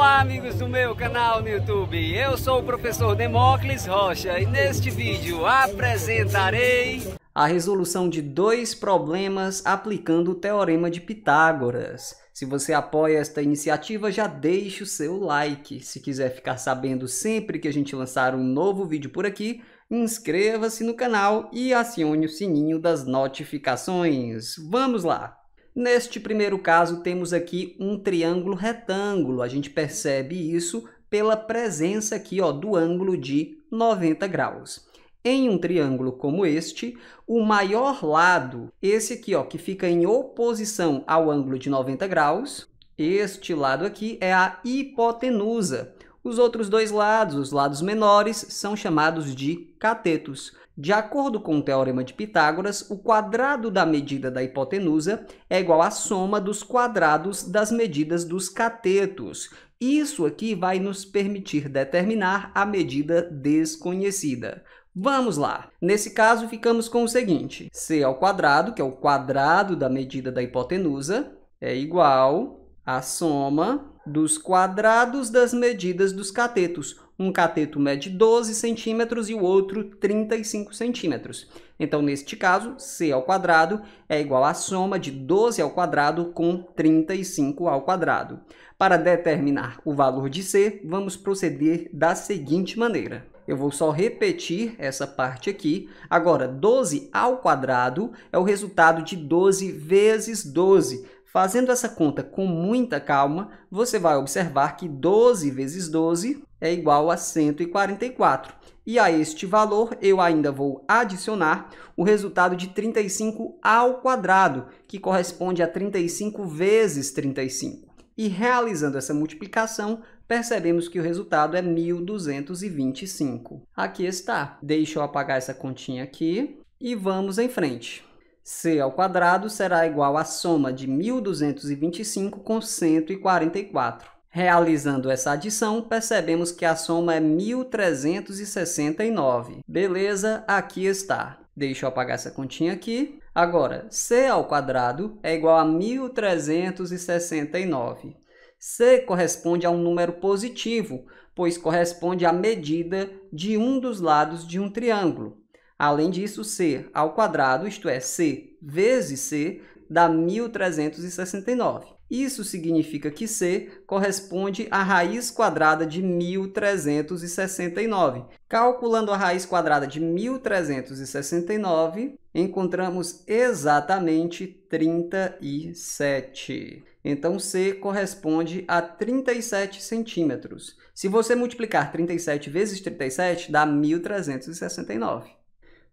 Olá amigos do meu canal no YouTube, eu sou o professor Demócles Rocha e neste vídeo apresentarei a resolução de dois problemas aplicando o Teorema de Pitágoras. Se você apoia esta iniciativa, já deixe o seu like. Se quiser ficar sabendo sempre que a gente lançar um novo vídeo por aqui, inscreva-se no canal e acione o sininho das notificações. Vamos lá! Neste primeiro caso, temos aqui um triângulo retângulo. A gente percebe isso pela presença aqui ó, do ângulo de 90 graus. Em um triângulo como este, o maior lado, esse aqui ó, que fica em oposição ao ângulo de 90 graus, este lado aqui é a hipotenusa. Os outros dois lados, os lados menores, são chamados de catetos. De acordo com o teorema de Pitágoras, o quadrado da medida da hipotenusa é igual à soma dos quadrados das medidas dos catetos. Isso aqui vai nos permitir determinar a medida desconhecida. Vamos lá. Nesse caso, ficamos com o seguinte: c ao quadrado, que é o quadrado da medida da hipotenusa, é igual à soma dos quadrados das medidas dos catetos. Um cateto mede 12 centímetros e o outro 35 centímetros. Então, neste caso, c ao quadrado é igual à soma de 12 ao quadrado com 35 ao quadrado. Para determinar o valor de c, vamos proceder da seguinte maneira. Eu vou só repetir essa parte aqui. Agora, 12 ao quadrado é o resultado de 12 vezes 12. Fazendo essa conta com muita calma, você vai observar que 12 vezes 12 é igual a 144. E a este valor, eu ainda vou adicionar o resultado de 35 ao quadrado, que corresponde a 35 vezes 35. E realizando essa multiplicação, percebemos que o resultado é 1.225. Aqui está. Deixa eu apagar essa continha aqui e vamos em frente c ao quadrado será igual à soma de 1225 com 144. Realizando essa adição, percebemos que a soma é 1369. Beleza, aqui está. Deixa eu apagar essa continha aqui. Agora, c ao quadrado é igual a 1369. c corresponde a um número positivo, pois corresponde à medida de um dos lados de um triângulo. Além disso, C ao quadrado, isto é, C vezes C, dá 1369. Isso significa que C corresponde à raiz quadrada de 1369. Calculando a raiz quadrada de 1369, encontramos exatamente 37. Então, C corresponde a 37 centímetros. Se você multiplicar 37 vezes 37, dá 1369.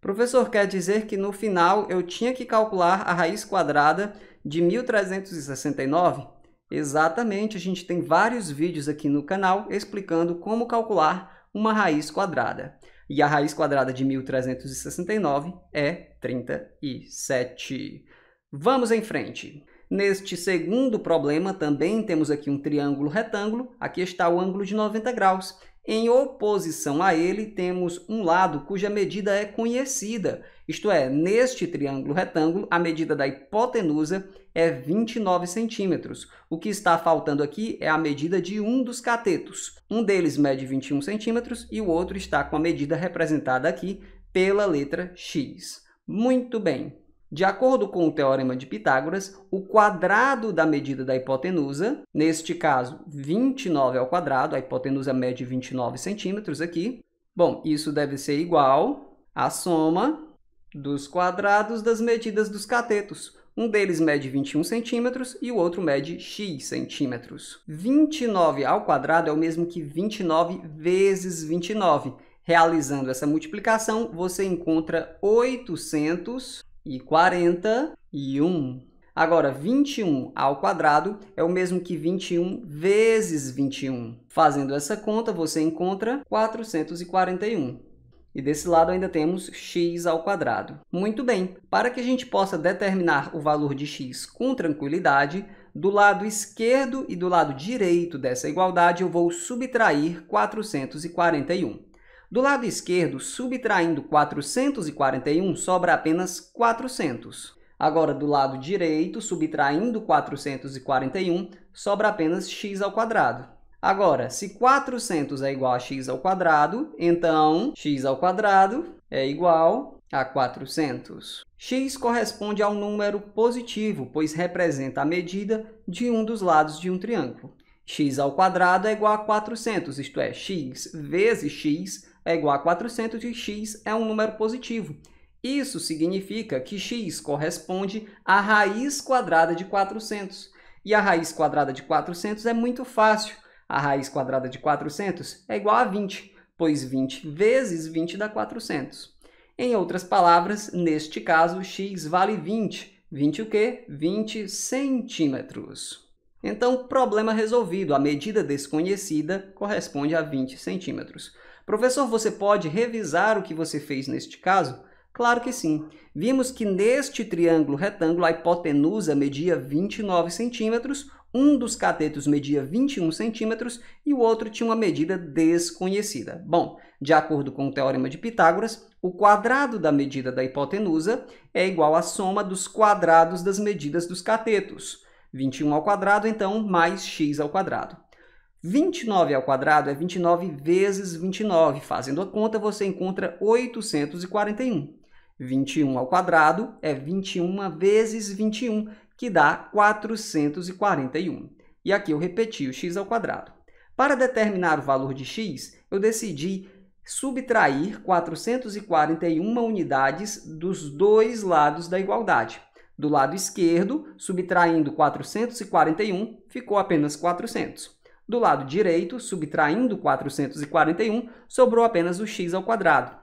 Professor, quer dizer que no final eu tinha que calcular a raiz quadrada de 1369? Exatamente, a gente tem vários vídeos aqui no canal explicando como calcular uma raiz quadrada. E a raiz quadrada de 1369 é 37. Vamos em frente. Neste segundo problema, também temos aqui um triângulo retângulo. Aqui está o ângulo de 90 graus. Em oposição a ele, temos um lado cuja medida é conhecida, isto é, neste triângulo retângulo, a medida da hipotenusa é 29 centímetros. O que está faltando aqui é a medida de um dos catetos. Um deles mede 21 centímetros e o outro está com a medida representada aqui pela letra X. Muito bem, de acordo com o teorema de Pitágoras, o quadrado da medida da hipotenusa, neste caso 29 ao quadrado, a hipotenusa mede 29 centímetros aqui. Bom, isso deve ser igual à soma dos quadrados das medidas dos catetos. Um deles mede 21 centímetros e o outro mede x centímetros. 29 ao quadrado é o mesmo que 29 vezes 29. Realizando essa multiplicação, você encontra 800 e 41. Agora, 21 ao quadrado é o mesmo que 21 vezes 21. Fazendo essa conta, você encontra 441. E desse lado ainda temos x ao quadrado. Muito bem, para que a gente possa determinar o valor de x com tranquilidade, do lado esquerdo e do lado direito dessa igualdade eu vou subtrair 441. Do lado esquerdo, subtraindo 441, sobra apenas 400. Agora, do lado direito, subtraindo 441, sobra apenas x ao quadrado. Agora, se 400 é igual a x ao quadrado, então x ao quadrado é igual a 400. x corresponde ao número positivo, pois representa a medida de um dos lados de um triângulo. x ao quadrado é igual a 400, isto é, x vezes x é igual a 400 e x é um número positivo. Isso significa que x corresponde à raiz quadrada de 400. E a raiz quadrada de 400 é muito fácil. A raiz quadrada de 400 é igual a 20, pois 20 vezes 20 dá 400. Em outras palavras, neste caso, x vale 20. 20 o quê? 20 centímetros. Então, problema resolvido. A medida desconhecida corresponde a 20 centímetros. Professor, você pode revisar o que você fez neste caso? Claro que sim. Vimos que neste triângulo retângulo a hipotenusa media 29 centímetros, um dos catetos media 21 centímetros e o outro tinha uma medida desconhecida. Bom, de acordo com o teorema de Pitágoras, o quadrado da medida da hipotenusa é igual à soma dos quadrados das medidas dos catetos. 21 ao quadrado, então, mais x ao quadrado. 29 ao quadrado é 29 vezes 29. Fazendo a conta, você encontra 841. 21 ao quadrado é 21 vezes 21, que dá 441. E aqui eu repeti o x ao quadrado. Para determinar o valor de x, eu decidi subtrair 441 unidades dos dois lados da igualdade. Do lado esquerdo, subtraindo 441, ficou apenas 400. Do lado direito, subtraindo 441, sobrou apenas o x ao quadrado.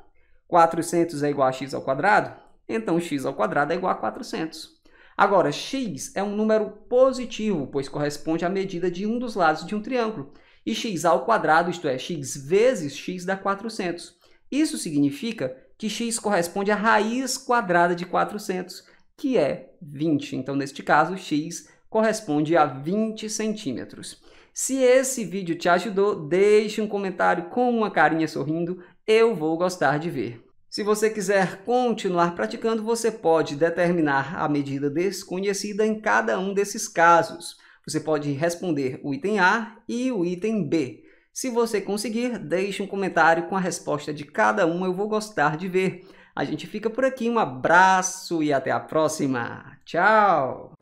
400 é igual a x ao quadrado? Então x ao quadrado é igual a 400. Agora, x é um número positivo, pois corresponde à medida de um dos lados de um triângulo. E x ao quadrado, isto é, x vezes x dá 400. Isso significa que x corresponde à raiz quadrada de 400, que é 20. Então, neste caso, x corresponde a 20 centímetros. Se esse vídeo te ajudou, deixe um comentário com uma carinha sorrindo, eu vou gostar de ver. Se você quiser continuar praticando, você pode determinar a medida desconhecida em cada um desses casos. Você pode responder o item A e o item B. Se você conseguir, deixe um comentário com a resposta de cada um, eu vou gostar de ver. A gente fica por aqui, um abraço e até a próxima. Tchau!